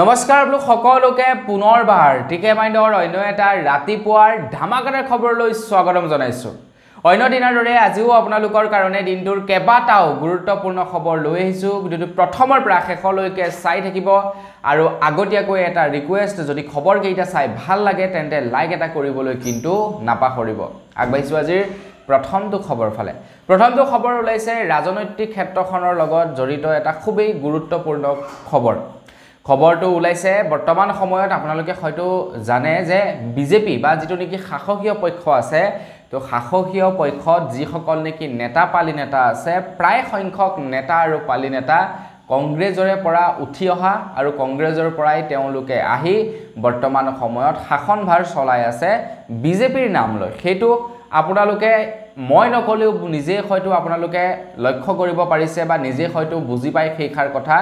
নমস্কাৰ আপোনালোক সকলোকে পুনৰবাৰ টিকে মাইণ্ডৰ অন্য এটা ৰাতিপুৱাৰ ধামাকাৰ খবৰলৈ স্বাগতম জনাইছোঁ অন্য দিনৰ দৰে আজিও আপোনালোকৰ কাৰণে দিনটোৰ কেইবাটাও গুৰুত্বপূৰ্ণ খবৰ লৈ আহিছোঁ ভিডিঅ'টো প্ৰথমৰ পৰা শেষলৈকে চাই থাকিব আৰু আগতীয়াকৈ এটা ৰিকুৱেষ্ট যদি খবৰকেইটা চাই ভাল লাগে তেন্তে লাইক এটা কৰিবলৈ কিন্তু নাপাহৰিব আগবাঢ়িছোঁ আজিৰ প্ৰথমটো খবৰ ফালে প্ৰথমটো খবৰ ওলাইছে ৰাজনৈতিক ক্ষেত্ৰখনৰ লগত জড়িত এটা খুবেই গুৰুত্বপূৰ্ণ খবৰ খবৰটো ওলাইছে বৰ্তমান সময়ত আপোনালোকে হয়তো জানে যে বিজেপি বা যিটো নেকি শাসকীয় পক্ষ আছে তো শাসকীয় পক্ষত যিসকল নেকি নেতা পালি নেতা আছে প্ৰায় সংখ্যক নেতা আৰু পালি নেতা কংগ্ৰেছৰে পৰা উঠি অহা আৰু কংগ্ৰেছৰ পৰাই তেওঁলোকে আহি বৰ্তমান সময়ত শাসনভাৰ চলাই আছে বিজেপিৰ নাম লৈ সেইটো আপোনালোকে মই নক'লেও নিজে হয়তো আপোনালোকে লক্ষ্য কৰিব পাৰিছে বা নিজে হয়তো বুজি পায় সেইষাৰ কথা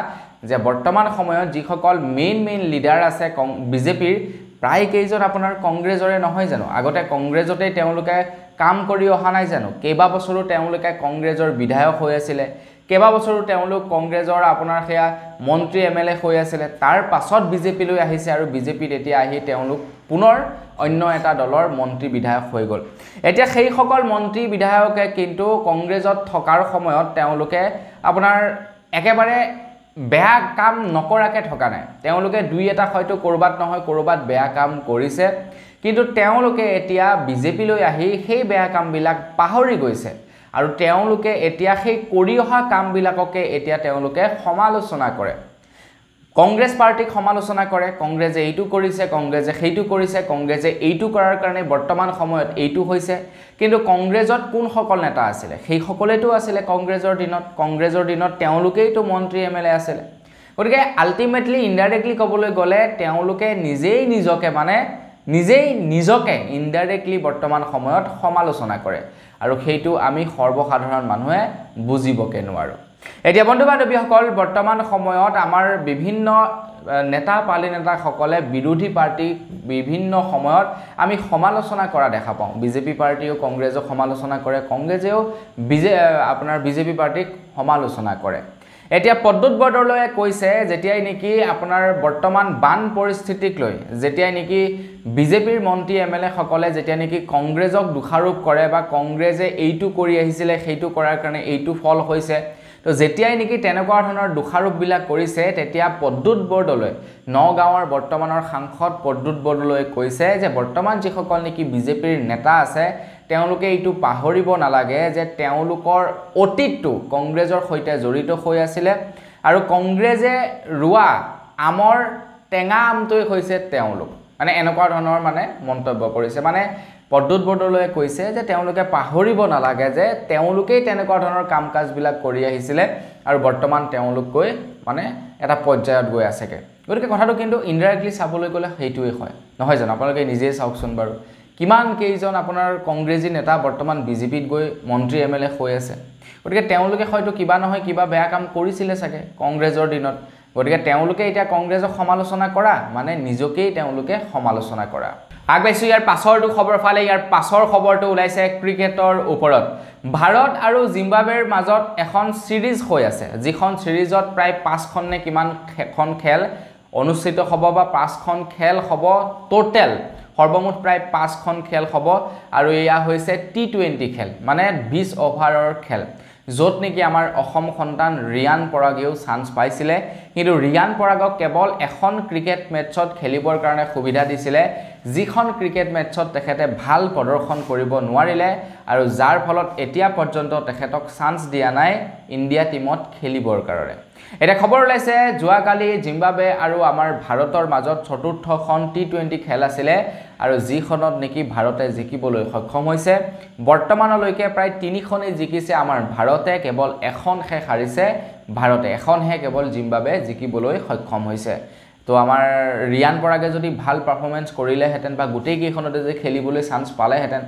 যে বৰ্তমান সময়ত যিসকল মেইন মেইন লিডাৰ আছে কং বিজেপিৰ প্ৰায়কেইজন আপোনাৰ কংগ্ৰেছৰে নহয় জানো আগতে কংগ্ৰেছতেই তেওঁলোকে কাম কৰি অহা নাই জানো কেইবাবছৰো তেওঁলোকে কংগ্ৰেছৰ বিধায়ক হৈ আছিলে কেইবাবছৰো তেওঁলোক কংগ্ৰেছৰ আপোনাৰ সেয়া মন্ত্ৰী এম এল এ হৈ আছিলে তাৰ পাছত বিজেপিলৈ আহিছে আৰু বিজেপিত এতিয়া আহি তেওঁলোক পুনৰ অন্য এটা দলৰ মন্ত্ৰী বিধায়ক হৈ গ'ল এতিয়া সেইসকল মন্ত্ৰী বিধায়কে কিন্তু কংগ্ৰেছত থকাৰ সময়ত তেওঁলোকে আপোনাৰ একেবাৰে বেয়া কাম নকৰাকৈ থকা নাই তেওঁলোকে দুই এটা হয়তো ক'ৰবাত নহয় ক'ৰবাত বেয়া কাম কৰিছে কিন্তু তেওঁলোকে এতিয়া বিজেপিলৈ আহি সেই বেয়া কামবিলাক পাহৰি গৈছে আৰু তেওঁলোকে এতিয়া সেই কৰি অহা কামবিলাককে এতিয়া তেওঁলোকে সমালোচনা কৰে কংগ্ৰেছ পাৰ্টীক সমালোচনা কৰে কংগ্ৰেছে এইটো কৰিছে কংগ্ৰেছে সেইটো কৰিছে কংগ্ৰেছে এইটো কৰাৰ কাৰণে বৰ্তমান সময়ত এইটো হৈছে কিন্তু কংগ্ৰেছত কোনসকল নেতা আছিলে সেইসকলেতো আছিলে কংগ্ৰেছৰ দিনত কংগ্ৰেছৰ দিনত তেওঁলোকেইতো মন্ত্ৰী এম এল এ আছিলে গতিকে আল্টিমেটলি ইনডাইৰেক্টলি ক'বলৈ গ'লে তেওঁলোকে নিজেই নিজকে মানে নিজেই নিজকে ইনডাইৰেক্টলি বৰ্তমান সময়ত সমালোচনা কৰে আৰু সেইটো আমি সৰ্বসাধাৰণ মানুহে বুজিবকে নোৱাৰোঁ এতিয়া বন্ধু বান্ধৱীসকল বৰ্তমান সময়ত আমাৰ বিভিন্ন নেতা পালি নেতাসকলে বিৰোধী পাৰ্টীক বিভিন্ন সময়ত আমি সমালোচনা কৰা দেখা পাওঁ বিজেপি পাৰ্টীয়েও কংগ্ৰেছক সমালোচনা কৰে কংগ্ৰেছেও বিজে আপোনাৰ বিজেপি পাৰ্টীক সমালোচনা কৰে এতিয়া পদ্যুৎ বৰদলৈয়ে কৈছে যেতিয়াই নেকি আপোনাৰ বৰ্তমান বান পৰিস্থিতিক লৈ যেতিয়াই নেকি বিজেপিৰ মন্ত্ৰী এম এল এসকলে যেতিয়া নেকি কংগ্ৰেছক দোষাৰোপ কৰে বা কংগ্ৰেছে এইটো কৰি আহিছিলে সেইটো কৰাৰ কাৰণে এইটো ফল হৈছে তো যেতিয়াই নেকি তেনেকুৱা ধৰণৰ দোষাৰোপবিলাক কৰিছে তেতিয়া পদ্যুত বৰদলৈ নগাঁৱৰ বৰ্তমানৰ সাংসদ পদ্যুত বৰদলৈ কৈছে যে বৰ্তমান যিসকল নেকি বিজেপিৰ নেতা আছে তেওঁলোকে এইটো পাহৰিব নালাগে যে তেওঁলোকৰ অতীতটো কংগ্ৰেছৰ সৈতে জড়িত হৈ আছিলে আৰু কংগ্ৰেছে ৰোৱা আমৰ টেঙা আমটোৱে হৈছে তেওঁলোক মানে এনেকুৱা ধৰণৰ মানে মন্তব্য কৰিছে মানে পদ্যুৎ বৰদলৈয়ে কৈছে যে তেওঁলোকে পাহৰিব নালাগে যে তেওঁলোকেই তেনেকুৱা ধৰণৰ কাম কাজবিলাক কৰি আহিছিলে আৰু বৰ্তমান তেওঁলোক গৈ মানে এটা পৰ্যায়ত গৈ আছেগৈ গতিকে কথাটো কিন্তু ইনডাইৰেক্টলি চাবলৈ গ'লে সেইটোৱেই হয় নহয় জানো আপোনালোকে নিজেই চাওকচোন বাৰু কিমান কেইজন আপোনাৰ কংগ্ৰেছী নেতা বৰ্তমান বিজেপিত গৈ মন্ত্ৰী এম এল এ হৈ আছে গতিকে তেওঁলোকে হয়তো কিবা নহয় কিবা বেয়া কাম কৰিছিলে চাগে কংগ্ৰেছৰ দিনত গতিকে তেওঁলোকে এতিয়া কংগ্ৰেছক সমালোচনা কৰা মানে নিজকেই তেওঁলোকে সমালোচনা কৰা আগবাইছোঁ ইয়াৰ পাছৰটো খবৰ ফালে ইয়াৰ পাছৰ খবৰটো ওলাইছে ক্ৰিকেটৰ ওপৰত ভাৰত আৰু জিম্বাবৱেৰ মাজত এখন ছিৰিজ হৈ আছে যিখন ছিৰিজত প্ৰায় পাঁচখন নে কিমান এখন খেল অনুষ্ঠিত হ'ব বা পাঁচখন খেল হ'ব ট'টেল সৰ্বমুঠ প্ৰায় পাঁচখন খেল হ'ব আৰু এয়া হৈছে টি টুৱেণ্টি খেল মানে বিছ অভাৰৰ খেল য'ত নেকি আমাৰ অসম সন্তান ৰিয়ান পৰাগেও চান্স পাইছিলে কিন্তু ৰিয়ান পৰাগক কেৱল এখন ক্ৰিকেট মেটছত খেলিবৰ কাৰণে সুবিধা দিছিলে যিখন ক্ৰিকেট মেটছত তেখেতে ভাল প্ৰদৰ্শন কৰিব নোৱাৰিলে আৰু যাৰ ফলত এতিয়া পৰ্যন্ত তেখেতক চান্স দিয়া নাই ইণ্ডিয়া টীমত খেলিবৰ কাৰণে এটা খবৰ ওলাইছে যোৱাকালি জিম্বাবে আৰু আমাৰ ভাৰতৰ মাজত চতুৰ্থখন টি টুৱেণ্টি খেল আছিলে আৰু যিখনত নেকি ভাৰতে জিকিবলৈ সক্ষম হৈছে বৰ্তমানলৈকে প্ৰায় তিনিখনেই জিকিছে আমাৰ ভাৰতে কেৱল এখন শেষ হাৰিছে ভাৰতে এখনহে কেৱল জিম্বাবে জিকিবলৈ সক্ষম হৈছে তো আমাৰ ৰিয়ান পৰাগে যদি ভাল পাৰফৰ্মেঞ্চ কৰিলেহেঁতেন বা গোটেইকেইখনতে যদি খেলিবলৈ চান্স পালেহেঁতেন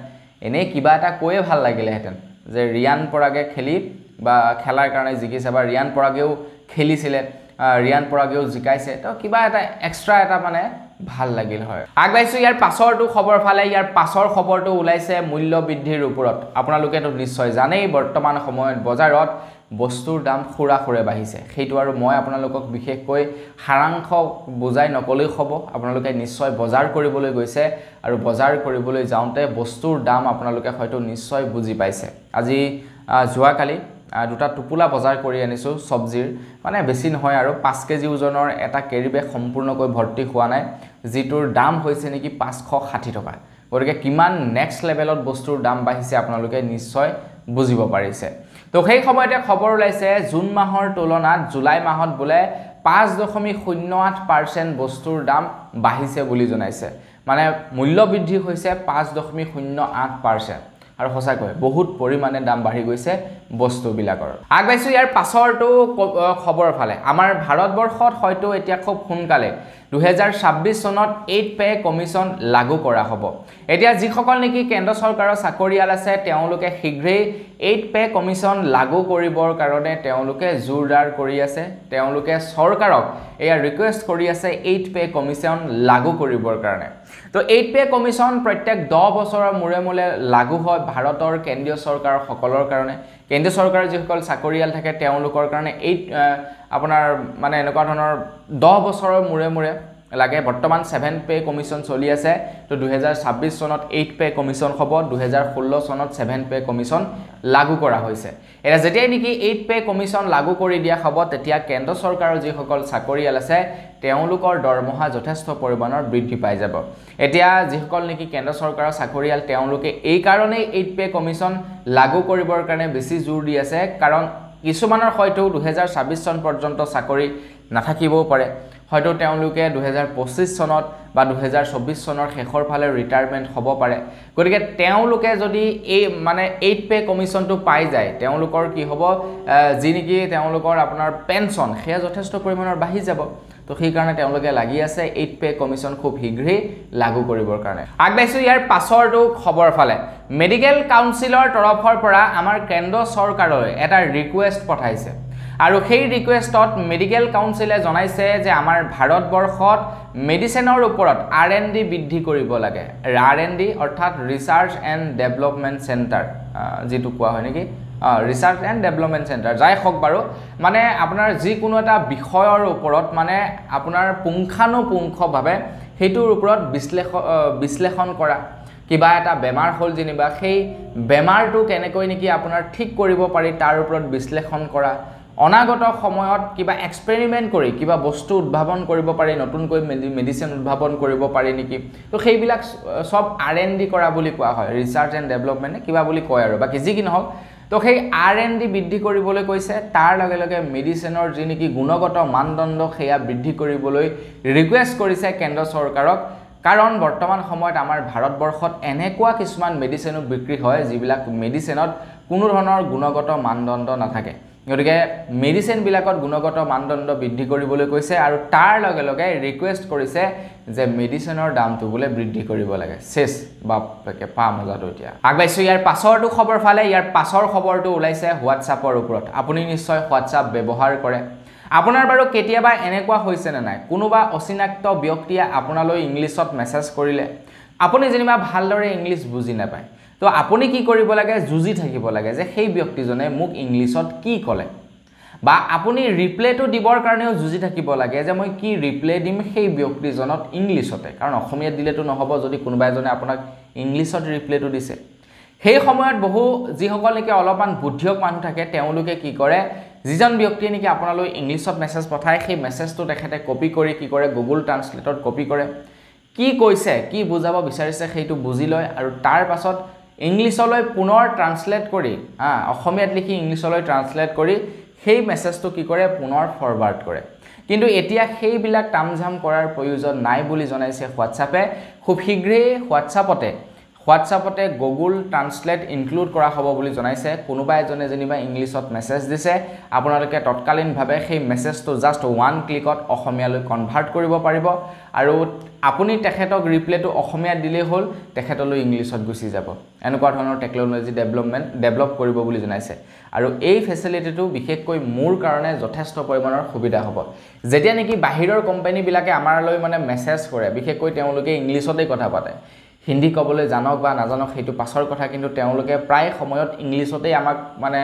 এনেই কিবা এটা কৈয়ে ভাল লাগিলেহেঁতেন যে ৰিয়ান পৰাগে খেলি বা খেলাৰ কাৰণে জিকিছে বা ৰিয়ান পৰাগেও খেলিছিলে ৰিয়ান পৰাগেও জিকাইছে তো কিবা এটা এক্সট্ৰা এটা মানে ভাল লাগিল হয় আগবাঢ়িছোঁ ইয়াৰ পাছৰটো খবৰ ফালে ইয়াৰ পাছৰ খবৰটো ওলাইছে মূল্য বৃদ্ধিৰ ওপৰত আপোনালোকেতো নিশ্চয় জানেই বৰ্তমান সময়ত বজাৰত বস্তুৰ দাম সুৰা সুৰে বাঢ়িছে সেইটো আৰু মই আপোনালোকক বিশেষকৈ সাৰাংশ বুজাই নক'লেই হ'ব আপোনালোকে নিশ্চয় বজাৰ কৰিবলৈ গৈছে আৰু বজাৰ কৰিবলৈ যাওঁতে বস্তুৰ দাম আপোনালোকে হয়তো নিশ্চয় বুজি পাইছে আজি যোৱাকালি দুটা টোপোলা বজাৰ কৰি আনিছোঁ চব্জিৰ মানে বেছি নহয় আৰু পাঁচ কেজি ওজনৰ এটা কেৰি বেগ সম্পূৰ্ণকৈ ভৰ্তি হোৱা নাই যিটোৰ দাম হৈছে নেকি পাঁচশ ষাঠি টকা গতিকে কিমান নেক্সট লেভেলত বস্তুৰ দাম বাঢ়িছে আপোনালোকে নিশ্চয় বুজিব পাৰিছে তো সেই সময়তে খবৰ ওলাইছে জুন মাহৰ তুলনাত জুলাই মাহত বোলে পাঁচ দশমিক শূন্য আঠ পাৰ্চেণ্ট বস্তুৰ দাম বাঢ়িছে বুলি জনাইছে মানে মূল্য বৃদ্ধি হৈছে পাঁচ দশমিক শূন্য আঠ পাৰ্চেণ্ট আৰু সঁচাকৈ বহুত পৰিমাণে দাম বাঢ়ি গৈছে বস্তুবিলাকৰ আগবাঢ়িছোঁ ইয়াৰ পাছৰটো খবৰৰ ফালে আমাৰ ভাৰতবৰ্ষত হয়তো এতিয়া খুব সোনকালে দুহেজাৰ ছাব্বিছ চনত এইট পে কমিশ্যন লাগু কৰা হ'ব এতিয়া যিসকল নেকি কেন্দ্ৰ চৰকাৰৰ চাকৰিয়াল আছে তেওঁলোকে শীঘ্ৰেই এইট পে কমিশ্যন লাগু কৰিবৰ কাৰণে তেওঁলোকে জোৰদাৰ কৰি আছে তেওঁলোকে চৰকাৰক এয়া ৰিকুৱেষ্ট কৰি আছে এইট পে কমিশ্যন লাগু কৰিবৰ কাৰণে তো এইট পে কমিশ্যন প্ৰত্যেক দহ বছৰৰ মূৰে মূৰে লাগু হয় ভাৰতৰ কেন্দ্ৰীয় চৰকাৰ সকলৰ কাৰণে কেন্দ্ৰীয় চৰকাৰৰ যিসকল চাকৰিয়াল থাকে তেওঁলোকৰ কাৰণে এইট আপোনাৰ মানে এনেকুৱা ধৰণৰ দহ বছৰৰ মূৰে মূৰে লাগে বৰ্তমান ছেভেন পে কমিশ্যন চলি আছে তো দুহেজাৰ ছাব্বিছ চনত এইট পে কমিশ্যন হ'ব দুহেজাৰ ষোল্ল চনত ছেভেন পে কমিশ্যন লাগু কৰা হৈছে এতিয়া যেতিয়াই নেকি এইট পে কমিশ্যন লাগু কৰি দিয়া হ'ব তেতিয়া কেন্দ্ৰ চৰকাৰৰ যিসকল চাকৰিয়াল আছে তেওঁলোকৰ দৰমহা যথেষ্ট পৰিমাণৰ বৃদ্ধি পাই যাব এতিয়া যিসকল নেকি কেন্দ্ৰ চৰকাৰৰ চাকৰিয়াল তেওঁলোকে এইকাৰণেই এইট পে কমিশ্যন লাগু কৰিবৰ কাৰণে বেছি জোৰ দি আছে কাৰণ কিছুমানৰ হয়তো দুহেজাৰ ছাব্বিছ চন পৰ্যন্ত চাকৰি নাথাকিবও পাৰে হয়তো তেওঁলোকে দুহেজাৰ পঁচিছ চনত বা দুহেজাৰ চৌব্বিছ চনৰ শেষৰ ফালে ৰিটায়াৰমেণ্ট হ'ব পাৰে গতিকে তেওঁলোকে যদি এই মানে এইট পে' কমিশ্যনটো পাই যায় তেওঁলোকৰ কি হ'ব যি নেকি তেওঁলোকৰ আপোনাৰ পেঞ্চন সেয়া যথেষ্ট পৰিমাণৰ বাঢ়ি যাব তো সেইকাৰণে তেওঁলোকে লাগি আছে এইট পে' কমিশ্যন খুব শীঘ্ৰেই লাগু কৰিবৰ কাৰণে আগবাঢ়িছোঁ ইয়াৰ পাছৰটো খবৰ ফালে মেডিকেল কাউন্সিলৰ তৰফৰ পৰা আমাৰ কেন্দ্ৰ চৰকাৰলৈ এটা ৰিকুৱেষ্ট পঠাইছে আৰু সেই ৰিকুৱেষ্টত মেডিকেল কাউন্সিলে জনাইছে যে আমাৰ ভাৰতবৰ্ষত মেডিচিনৰ ওপৰত আৰ এন ডি বৃদ্ধি কৰিব লাগে আৰ এন ডি অৰ্থাৎ ৰিচাৰ্চ এণ্ড ডেভেলপমেণ্ট চেণ্টাৰ যিটো কোৱা হয় নেকি ৰিচাৰ্চ এণ্ড ডেভেলপমেণ্ট চেণ্টাৰ যাই হওক বাৰু মানে আপোনাৰ যিকোনো এটা বিষয়ৰ ওপৰত মানে আপোনাৰ পুংখানুপুংখভাৱে সেইটোৰ ওপৰত বিশ্লেষ বিশ্লেষণ কৰা কিবা এটা বেমাৰ হ'ল যেনিবা সেই বেমাৰটো কেনেকৈ নেকি আপোনাৰ ঠিক কৰিব পাৰি তাৰ ওপৰত বিশ্লেষণ কৰা অনাগত সময়ত কিবা এক্সপেৰিমেণ্ট কৰি কিবা বস্তু উদ্ভাৱন কৰিব পাৰি নতুনকৈ মেডিচিন উদ্ভাৱন কৰিব পাৰি নেকি তো সেইবিলাক চব আৰ এন ডি কৰা বুলি কোৱা হয় ৰিচাৰ্চ এণ্ড ডেভেলপমেণ্টে কিবা বুলি কয় আৰু বাকী যি কি নহওক তো সেই আৰ এন ডি বৃদ্ধি কৰিবলৈ কৈছে তাৰ লগে লগে মেডিচিনৰ যি নেকি গুণগত মানদণ্ড সেয়া বৃদ্ধি কৰিবলৈ ৰিকুৱেষ্ট কৰিছে কেন্দ্ৰ চৰকাৰক কাৰণ বৰ্তমান সময়ত আমাৰ ভাৰতবৰ্ষত এনেকুৱা কিছুমান মেডিচিনো বিক্ৰী হয় যিবিলাক মেডিচিনত কোনো ধৰণৰ গুণগত মানদণ্ড নাথাকে গতিকে মেডিচিনবিলাকত গুণগত মানদণ্ড বৃদ্ধি কৰিবলৈ কৈছে আৰু তাৰ লগে লগে ৰিকুৱেষ্ট কৰিছে যে মেডিচিনৰ দামটো বোলে বৃদ্ধি কৰিব লাগে চেচ বাপে পা মজাটো এতিয়া আগবাঢ়িছোঁ ইয়াৰ পাছৰটো খবৰ ফালে ইয়াৰ পাছৰ খবৰটো ওলাইছে হোৱাটছআপৰ ওপৰত আপুনি নিশ্চয় হোৱাটছআপ ব্যৱহাৰ কৰে আপোনাৰ বাৰু কেতিয়াবা এনেকুৱা হৈছে নে নাই কোনোবা অচিনাক্ত ব্যক্তিয়ে আপোনালৈ ইংলিছত মেছেজ কৰিলে আপুনি যেনিবা ভালদৰে ইংলিছ বুজি নাপায় তো আপুনি কি কৰিব লাগে যুঁজি থাকিব লাগে যে সেই ব্যক্তিজনে মোক ইংলিছত কি ক'লে বা আপুনি ৰিপ্লেটো দিবৰ কাৰণেও যুঁজি থাকিব লাগে যে মই কি ৰিপ্লে দিম সেই ব্যক্তিজনক ইংলিছতে কাৰণ অসমীয়াত দিলেতো নহ'ব যদি কোনোবা এজনে আপোনাক ইংলিছত ৰিপ্লেটো দিছে সেই সময়ত বহু যিসকল নেকি অলপমান বুদ্ধিয়ক মানুহ থাকে তেওঁলোকে কি কৰে যিজন ব্যক্তিয়ে নেকি আপোনালৈ ইংলিছত মেছেজ পঠায় সেই মেছেজটো তেখেতে কপি কৰি কি কৰে গুগল ট্ৰান্সলেটত কপি কৰে কি কৈছে কি বুজাব বিচাৰিছে সেইটো বুজি লয় আৰু তাৰ পাছত ইংলিছলৈ পুনৰ ট্ৰান্সলেট কৰি হাঁ অসমীয়াত লিখি ইংলিছলৈ ট্ৰান্সলেট কৰি সেই মেছেজটো কি কৰে পুনৰ ফৰৱাৰ্ড কৰে কিন্তু এতিয়া সেইবিলাক তাম ঝাম কৰাৰ প্ৰয়োজন নাই বুলি জনাইছে হোৱাটছআপে খুব শীঘ্ৰেই হোৱাটছআপতে হোৱাটছআপতে গুগল ট্ৰান্সলেট ইনক্লুড কৰা হ'ব বুলি জনাইছে কোনোবা এজনে যেনিবা ইংলিছত মেছেজ দিছে আপোনালোকে তৎকালীনভাৱে সেই মেছেজটো জাষ্ট ওৱান ক্লিকত অসমীয়ালৈ কনভাৰ্ট কৰিব পাৰিব আৰু আপুনি তেখেতক ৰিপ্লেটো অসমীয়াত দিলেই হ'ল তেখেতলৈ ইংলিছত গুচি যাব এনেকুৱা ধৰণৰ টেকনলজি ডেভলপমেণ্ট ডেভলপ কৰিব বুলি জনাইছে আৰু এই ফেচিলিটিটো বিশেষকৈ মোৰ কাৰণে যথেষ্ট পৰিমাণৰ সুবিধা হ'ব যেতিয়া নেকি বাহিৰৰ কোম্পানীবিলাকে আমাৰলৈ মানে মেছেজ কৰে বিশেষকৈ তেওঁলোকে ইংলিছতেই কথা পাতে হিন্দী ক'বলৈ জানক বা নাজানক সেইটো পাছৰ কথা কিন্তু তেওঁলোকে প্ৰায় সময়ত ইংলিছতেই আমাক মানে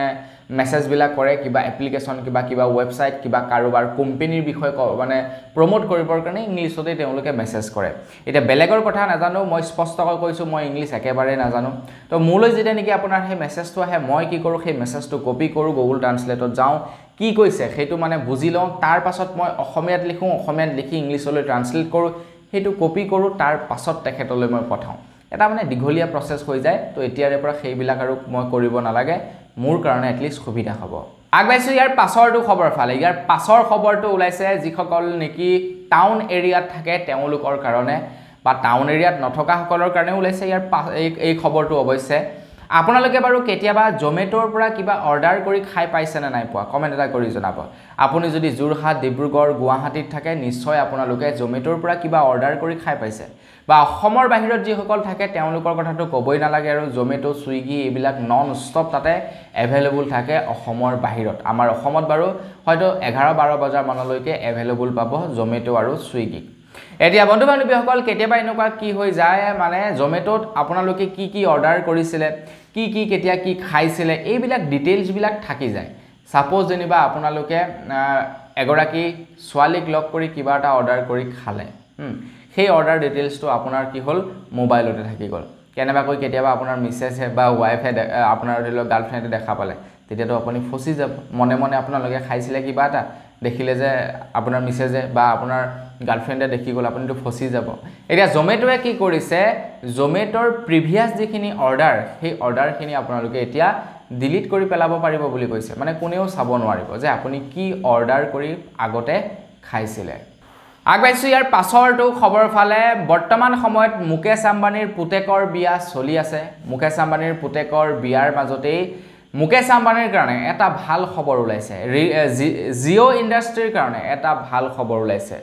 মেছেজবিলাক কৰে কিবা এপ্লিকেশ্যন কিবা কিবা ৱেবছাইট কিবা কাৰোবাৰ কোম্পেনীৰ বিষয়ে ক মানে প্ৰম'ট কৰিবৰ কাৰণে ইংলিছতেই তেওঁলোকে মেছেজ কৰে এতিয়া বেলেগৰ কথা নাজানো মই স্পষ্টকৈ কৈছোঁ মই ইংলিছ একেবাৰে নাজানো তো মোলৈ যেতিয়া নেকি আপোনাৰ সেই মেছেজটো আহে মই কি কৰোঁ সেই মেছেজটো কপি কৰোঁ গুগুল ট্ৰান্সলেটত যাওঁ কি কৈছে সেইটো মানে বুজি লওঁ তাৰপাছত মই অসমীয়াত লিখোঁ অসমীয়াত লিখি ইংলিছলৈ ট্ৰান্সলেট কৰোঁ সেইটো কপি কৰোঁ তাৰ পাছত তেখেতলৈ মই পঠাওঁ এটা মানে দীঘলীয়া প্ৰচেছ হৈ যায় তো এতিয়াৰে পৰা সেইবিলাক আৰু মই কৰিব নালাগে মোৰ কাৰণে এটলিষ্ট সুবিধা হ'ব আগবাঢ়িছোঁ ইয়াৰ পাছৰটো খবৰ ফালে ইয়াৰ পাছৰ খবৰটো ওলাইছে যিসকল নেকি টাউন এৰিয়াত থাকে তেওঁলোকৰ কাৰণে বা টাউন এৰিয়াত নথকাসকলৰ কাৰণেও ওলাইছে ইয়াৰ পা এই খবৰটো অৱশ্যে আপোনালোকে বাৰু কেতিয়াবা জমেট'ৰ পৰা কিবা অৰ্ডাৰ কৰি খাই পাইছে নে নাই পোৱা কমেণ্ট এটা কৰি জনাব আপুনি যদি যোৰহাট ডিব্ৰুগড় গুৱাহাটীত থাকে নিশ্চয় আপোনালোকে জমেট'ৰ পৰা কিবা অৰ্ডাৰ কৰি খাই পাইছে বা অসমৰ বাহিৰত যিসকল থাকে তেওঁলোকৰ কথাটো ক'বই নালাগে আৰু জমেট' চুইগি এইবিলাক নন ষ্টপ তাতে এভেইলেবল থাকে অসমৰ বাহিৰত আমাৰ অসমত বাৰু হয়তো এঘাৰ বাৰ বজাৰ মানলৈকে এভেইলেবল পাব জমেট' আৰু চুইগিক এতিয়া বন্ধু বান্ধৱীসকল কেতিয়াবা এনেকুৱা কি হৈ যায় মানে জমেট'ত আপোনালোকে কি কি অৰ্ডাৰ কৰিছিলে কি কি কেতিয়া কি খাইছিলে এইবিলাক ডিটেইলছবিলাক থাকি যায় ছাপ'জ যেনিবা আপোনালোকে এগৰাকী ছোৱালীক লগ কৰি কিবা এটা অৰ্ডাৰ কৰি খালে সেই অৰ্ডাৰ ডিটেইলছটো আপোনাৰ কি হ'ল মোবাইলতে থাকি গ'ল কেনেবাকৈ কেতিয়াবা আপোনাৰ মিছেছে বা ৱাইফে আপোনাৰ ধৰি লওক গাৰ্লফ্ৰেণ্ডে দেখা পালে তেতিয়াতো আপুনি ফচি যাব মনে মনে আপোনালোকে খাইছিলে কিবা এটা দেখিলে যে আপোনাৰ মিছেজে বা আপোনাৰ গাৰ্লফ্ৰেণ্ডে দেখি গ'ল আপুনিতো ফচি যাব এতিয়া জমেট'ৱে কি কৰিছে জমেট'ৰ প্ৰিভিয়াছ যিখিনি অৰ্ডাৰ সেই অৰ্ডাৰখিনি আপোনালোকে এতিয়া ডিলিট কৰি পেলাব পাৰিব বুলি কৈছে মানে কোনেও চাব নোৱাৰিব যে আপুনি কি অৰ্ডাৰ কৰি আগতে খাইছিলে আগবাঢ়িছোঁ ইয়াৰ পাছৰটো খবৰ ফালে বৰ্তমান সময়ত মুকেশ আম্বানীৰ পুতেকৰ বিয়া চলি আছে মুকেশ আম্বানীৰ পুতেকৰ বিয়াৰ মাজতেই মুকেশ আম্বানীৰ কাৰণে এটা ভাল খবৰ ওলাইছে জিঅ' ইণ্ডাষ্ট্ৰীৰ কাৰণে এটা ভাল খবৰ ওলাইছে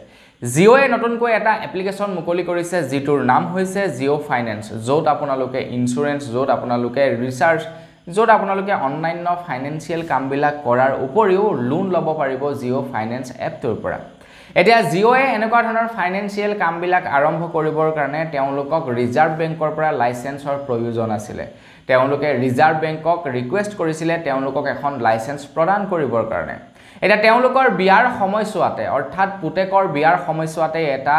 জিঅ'য়ে নতুনকৈ এটা এপ্লিকেশ্যন মুকলি কৰিছে যিটোৰ নাম হৈছে জিঅ' ফাইনেন্স য'ত আপোনালোকে ইঞ্চুৰেঞ্চ য'ত আপোনালোকে ৰিচাৰ্জ য'ত আপোনালোকে অন্যান্য ফাইনেন্সিয়েল কামবিলাক কৰাৰ উপৰিও লোন ল'ব পাৰিব জিঅ' ফাইনেন্স এপটোৰ পৰা এতিয়া জিঅ'য়ে এনেকুৱা ধৰণৰ ফাইনেন্সিয়েল কামবিলাক আৰম্ভ কৰিবৰ কাৰণে তেওঁলোকক ৰিজাৰ্ভ বেংকৰ পৰা লাইচেঞ্চৰ প্ৰয়োজন আছিলে তেওঁলোকে ৰিজাৰ্ভ বেংকক ৰিকুৱেষ্ট কৰিছিলে তেওঁলোকক এখন লাইচেঞ্চ প্ৰদান কৰিবৰ কাৰণে এটা তেওঁলোকৰ বিয়াৰ সময়ছোৱাতে অৰ্থাৎ পুতেকৰ বিয়াৰ সময়ছোৱাতে এটা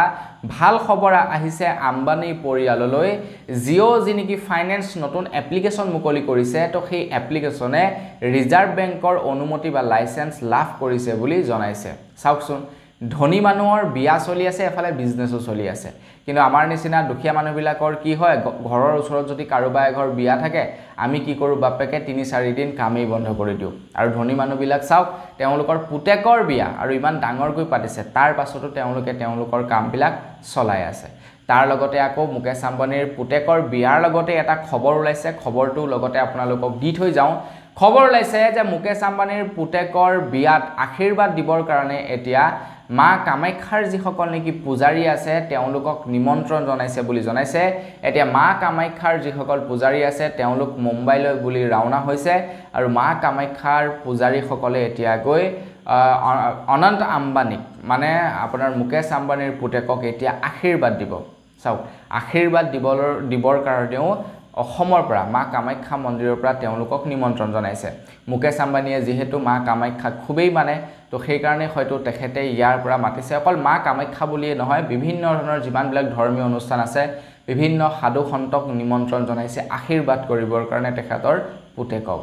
ভাল খবৰ আহিছে আম্বানী পৰিয়াললৈ জিঅ' যি নেকি ফাইনেন্স নতুন এপ্লিকেশ্যন মুকলি কৰিছে তো সেই এপ্লিকেশ্যনে ৰিজাৰ্ভ বেংকৰ অনুমতি বা লাইচেঞ্চ লাভ কৰিছে বুলি জনাইছে চাওকচোন ধনী মানুহৰ বিয়া চলি আছে এফালে বিজনেছো চলি আছে কিন্তু আমাৰ নিচিনা দুখীয়া মানুহবিলাকৰ কি হয় ঘৰৰ ওচৰত যদি কাৰোবাৰ এঘৰ বিয়া থাকে আমি কি কৰোঁ বাপেকে তিনি চাৰিদিন কামেই বন্ধ কৰি দিওঁ আৰু ধনী মানুহবিলাক চাওক তেওঁলোকৰ পুতেকৰ বিয়া আৰু ইমান ডাঙৰকৈ পাতিছে তাৰ পাছতো তেওঁলোকে তেওঁলোকৰ কামবিলাক চলাই আছে তাৰ লগতে আকৌ মুকেশ আম্বানীৰ পুতেকৰ বিয়াৰ লগতে এটা খবৰ ওলাইছে খবৰটো লগতে আপোনালোকক দি থৈ যাওঁ খবৰ ওলাইছে যে মুকেশ আম্বানীৰ পুতেকৰ বিয়াত আশীৰ্বাদ দিবৰ কাৰণে এতিয়া মা কামাখ্যাৰ যিসকল নেকি পূজাৰী আছে তেওঁলোকক নিমন্ত্ৰণ জনাইছে বুলি জনাইছে এতিয়া মা কামাখ্যাৰ যিসকল পূজাৰী আছে তেওঁলোক মুম্বাইলৈ বুলি ৰাওনা হৈছে আৰু মা কামাখ্যাৰ পূজাৰীসকলে এতিয়া গৈ অনন্ত আম্বানীক মানে আপোনাৰ মুকেশ আম্বানীৰ পুতেকক এতিয়া আশীৰ্বাদ দিব চাওক আশীৰ্বাদ দিবলৈ দিবৰ কাৰণেও অসমৰ পৰা মা কামাখ্যা মন্দিৰৰ পৰা তেওঁলোকক নিমন্ত্ৰণ জনাইছে মুকেশ আম্বানীয়ে যিহেতু মা কামাখ্যা খুবেই মানে তো সেইকাৰণে হয়তো তেখেতে ইয়াৰ পৰা মাতিছে অকল মা কামাখ্যা বুলিয়েই নহয় বিভিন্ন ধৰণৰ যিমানবিলাক ধৰ্মীয় অনুষ্ঠান আছে বিভিন্ন সাধু সন্তক নিমন্ত্ৰণ জনাইছে আশীৰ্বাদ কৰিবৰ কাৰণে তেখেতৰ পুতেকক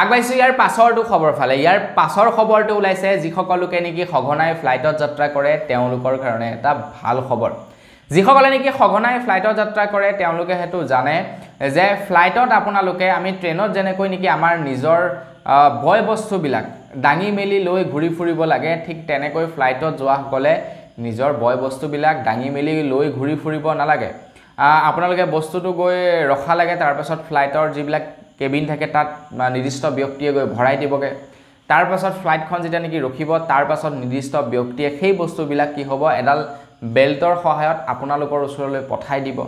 আগবাঢ়িছোঁ ইয়াৰ পাছৰটো খবৰ ফালে ইয়াৰ পাছৰ খবৰটো ওলাইছে যিসকল লোকে নেকি সঘনাই ফ্লাইটত যাত্ৰা কৰে তেওঁলোকৰ কাৰণে এটা ভাল খবৰ যিসকলে নেকি সঘনাই ফ্লাইটত যাত্ৰা কৰে তেওঁলোকে সেইটো জানে যে ফ্লাইটত আপোনালোকে আমি ট্ৰেইনত যেনেকৈ নেকি আমাৰ নিজৰ বয় বস্তুবিলাক দাঙি মেলি লৈ ঘূৰি ফুৰিব লাগে ঠিক তেনেকৈ ফ্লাইটত যোৱাসকলে নিজৰ বয় বস্তুবিলাক দাঙি মেলি লৈ ঘূৰি ফুৰিব নালাগে আপোনালোকে বস্তুটো গৈ ৰখা লাগে তাৰপাছত ফ্লাইটৰ যিবিলাক কেবিন থাকে তাত নিৰ্দিষ্ট ব্যক্তিয়ে গৈ ভৰাই দিবগৈ তাৰপাছত ফ্লাইটখন যেতিয়া নেকি ৰখিব তাৰপাছত নিৰ্দিষ্ট ব্যক্তিয়ে সেই বস্তুবিলাক কি হ'ব এডাল বেল্টৰ সহায়ত আপোনালোকৰ ওচৰলৈ পঠাই দিব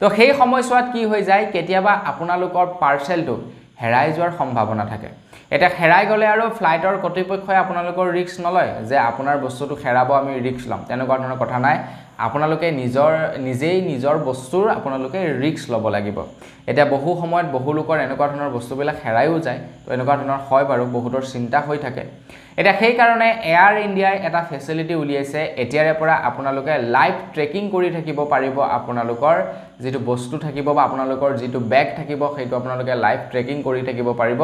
তো সেই সময়ছোৱাত কি হৈ যায় কেতিয়াবা আপোনালোকৰ পাৰ্চেলটো হেৰাই যোৱাৰ সম্ভাৱনা থাকে এতিয়া হেৰাই গ'লে আৰু ফ্লাইটৰ কৰ্তৃপক্ষই আপোনালোকৰ ৰিস্ক নলয় যে আপোনাৰ বস্তুটো হেৰাব আমি ৰিস্ক ল'ম তেনেকুৱা ধৰণৰ কথা নাই আপোনালোকে নিজৰ নিজেই নিজৰ বস্তুৰ আপোনালোকে ৰিস্ক ল'ব লাগিব এতিয়া বহু সময়ত বহু লোকৰ এনেকুৱা ধৰণৰ বস্তুবিলাক হেৰায়ো যায় তো এনেকুৱা ধৰণৰ হয় বাৰু বহুতৰ চিন্তা হৈ থাকে এটা সেই কাৰণে এয়াৰ ইন্ডিয়ায় এটা ফেসিলিটি উলিয়াইছে এতিয়াৰে পৰা আপোনালোকে লাইভ ট্ৰেকিং কৰি থাকিব পাৰিব আপোনালোকৰ যেটো বস্তু থাকিব বা আপোনালোকৰ যেটো বেগ থাকিব সেইটো আপোনালোকে লাইভ ট্ৰেকিং কৰি থাকিব পাৰিব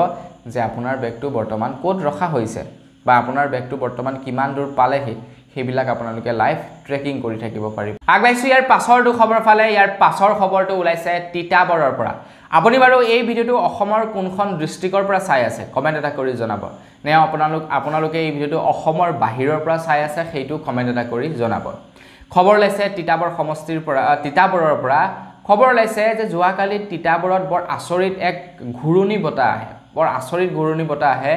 যে আপোনাৰ বেগটো বৰ্তমান কোড ৰখা হৈছে বা আপোনাৰ বেগটো বৰ্তমান কিমান দূৰ পালেহি সেইবিলাক আপোনালোকে লাইভ ট্ৰেকিং কৰি থাকিব পাৰিব আগবাইছোঁ ইয়াৰ পাছৰটো খবৰ ফালে ইয়াৰ পাছৰ খবৰটো ওলাইছে তিতাবৰৰ পৰা আপুনি বাৰু এই ভিডিঅ'টো অসমৰ কোনখন ডিষ্ট্ৰিক্টৰ পৰা চাই আছে কমেণ্ট এটা কৰি জনাব নে আপোনালোক আপোনালোকে এই ভিডিঅ'টো অসমৰ বাহিৰৰ পৰা চাই আছে সেইটো কমেণ্ট এটা কৰি জনাব খবৰ লৈছে তিতাবৰ সমষ্টিৰ পৰা তিতাবৰৰ পৰা খবৰ লৈছে যে যোৱাকালি তিতাবৰত বৰ আচৰিত এক ঘূৰণী বতাহ আহে বৰ আচৰিত ঘূৰণি বতাহ আহে